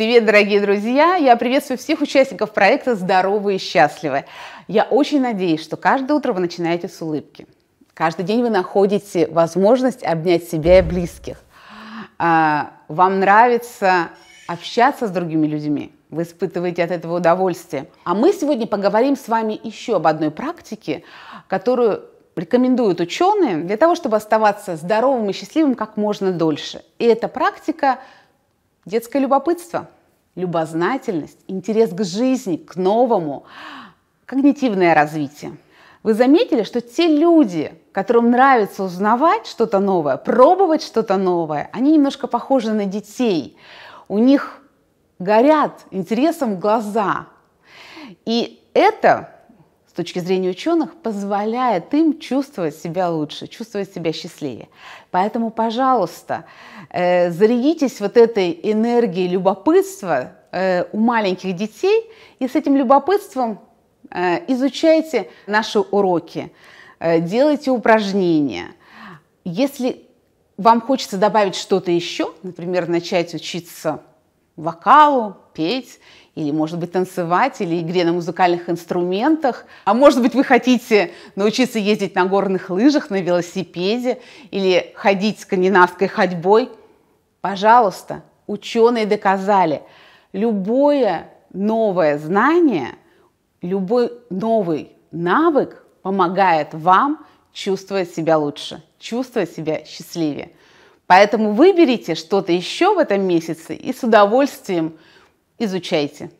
Привет, дорогие друзья! Я приветствую всех участников проекта «Здоровы и счастливы». Я очень надеюсь, что каждое утро вы начинаете с улыбки. Каждый день вы находите возможность обнять себя и близких. А, вам нравится общаться с другими людьми. Вы испытываете от этого удовольствие. А мы сегодня поговорим с вами еще об одной практике, которую рекомендуют ученые для того, чтобы оставаться здоровым и счастливым как можно дольше. И эта практика – Детское любопытство, любознательность, интерес к жизни, к новому, когнитивное развитие. Вы заметили, что те люди, которым нравится узнавать что-то новое, пробовать что-то новое, они немножко похожи на детей. У них горят интересом глаза. И это с точки зрения ученых, позволяет им чувствовать себя лучше, чувствовать себя счастливее. Поэтому, пожалуйста, э, зарядитесь вот этой энергией любопытства э, у маленьких детей и с этим любопытством э, изучайте наши уроки, э, делайте упражнения. Если вам хочется добавить что-то еще, например, начать учиться вокалу, петь или, может быть, танцевать, или игре на музыкальных инструментах. А может быть, вы хотите научиться ездить на горных лыжах, на велосипеде или ходить скандинавской ходьбой. Пожалуйста, ученые доказали, любое новое знание, любой новый навык помогает вам чувствовать себя лучше, чувствовать себя счастливее. Поэтому выберите что-то еще в этом месяце и с удовольствием изучайте.